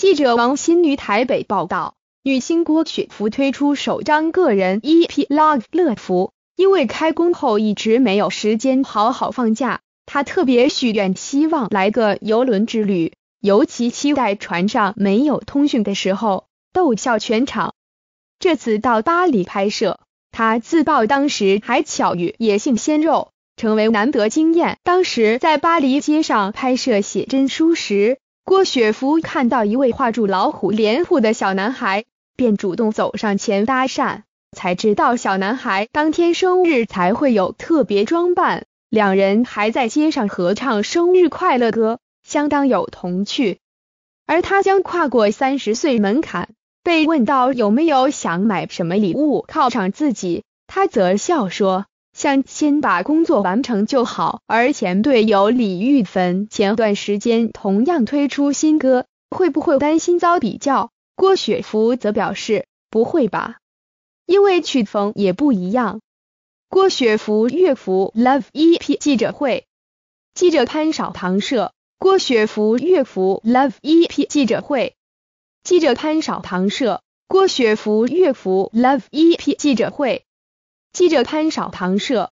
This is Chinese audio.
记者王新于台北报道，女星郭雪芙推出首张个人 EP《Log 乐福》，因为开工后一直没有时间好好放假，她特别许愿，希望来个游轮之旅，尤其期待船上没有通讯的时候，逗笑全场。这次到巴黎拍摄，她自曝当时还巧遇野性鲜肉，成为难得经验。当时在巴黎街上拍摄写真书时。郭雪芙看到一位画住老虎脸谱的小男孩，便主动走上前搭讪，才知道小男孩当天生日才会有特别装扮。两人还在街上合唱生日快乐歌，相当有童趣。而他将跨过三十岁门槛，被问到有没有想买什么礼物犒赏自己，他则笑说。像先把工作完成就好，而前队友李玉芬前段时间同样推出新歌，会不会担心遭比较？郭雪芙则表示不会吧，因为曲风也不一样。郭雪芙乐芙 Love EP 记者会，记者潘少堂摄。郭雪芙乐芙 Love EP 记者会，记者潘少堂摄。郭雪芙乐芙 Love EP 记者会。记者潘少堂摄。